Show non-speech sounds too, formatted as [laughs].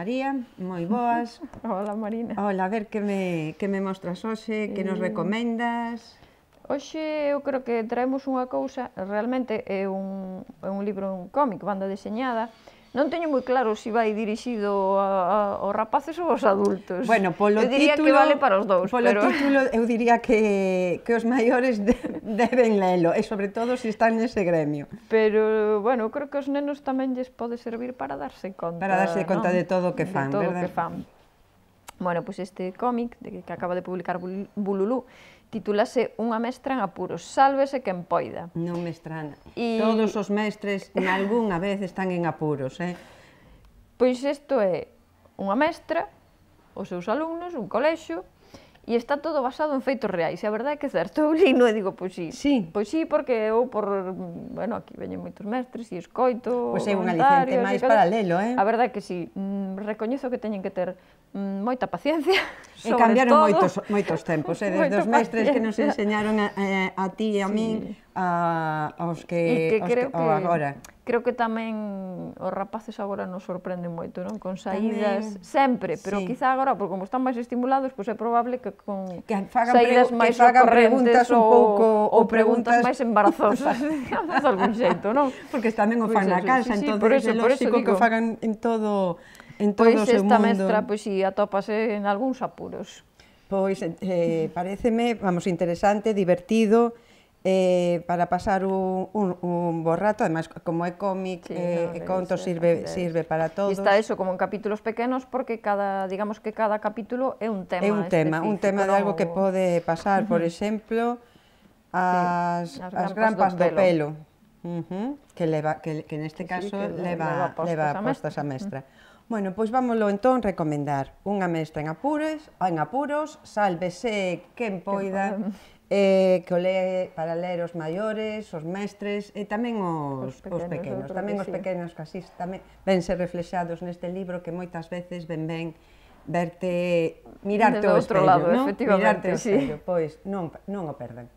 María, moi boas. [laughs] Hola, Marina. Hola, a ver que me, que me mostras hoxe, que nos eh. recomendas. Hoxe eu creo que traemos unha cousa, realmente é un, é un libro, un cómic, banda deseñada, Non teño moi claro se si vai dirixido aos rapaces ou aos adultos. Bueno, polo eu diría título, que vale para os dous. Polo pero... título, eu diría que, que os maiores de, deben lelo, e sobre todo se si están nese gremio. Pero, bueno, creo que os nenos tamén lles pode servir para darse conta. Para darse conta no? de todo o que fan, de todo verdad? que fan. Bueno, pois este cómic de que acaba de publicar Bululú titulase Unha mestra en apuros, sálvese quen poida. Non me estrana. Y... Todos os mestres algunha vez están en apuros, eh? Pois isto é unha mestra, os seus alumnos, un colexo, e está todo basado en feitos reais. E a verdade é que certo, eu li, non e digo, pois sí. sí. Pois sí, porque eu por, bueno, aquí veñen moitos mestres e escoito. Pois é un aliciente máis paralelo, eh? A verdade é que sí, recoñezo que teñen que ter mm, moita paciencia. [laughs] E cambiaron todo. moitos, moitos tempos, eh, [laughs] desde os mestres paciencia. que nos enseñaron a, eh, eh, a ti e a sí. min, a, aos que, que, aos creo que, que agora. Creo que tamén os rapaces agora nos sorprenden moito, non? Con saídas tamén, sempre, pero sí. quizá agora, porque como están máis estimulados, pois é probable que con que fagan saídas máis que fagan preguntas un pouco ou, ou preguntas, preguntas máis embarazosas, [laughs] de algún xeito, non? Porque tamén o pois fan pois na casa, sí, sí, entón por eso, é lógico que o fagan en todo en todo pois esta mundo. mestra pois si atópase en algúns apuros. Pois eh, pareceme, vamos, interesante, divertido, eh, para pasar un, un, un bo rato, además como é cómic, sí, eh, no, e conto sí, sirve, sirve para todos. E está eso, como en capítulos pequenos, porque cada, digamos que cada capítulo é un tema É un tema, un tema de algo que pode pasar, por exemplo, as, sí, as, as grampas, grampas do, do pelo Uh -huh. que, leva, que, que neste que caso sí, leva, leva postos, leva a, postos a mestra. A mestra. Bueno, pois vámoslo entón recomendar unha mestra en apures, en apuros, sálvese quen poida, eh, que o lee para ler os maiores, os mestres e tamén os, os pequenos, os pequenos tamén os pequenos que así tamén vense reflexados neste libro que moitas veces ben ben verte mirarte Desde o espello, lado, efectivamente, Mirarte sí. o espello, pois non, non o perdan.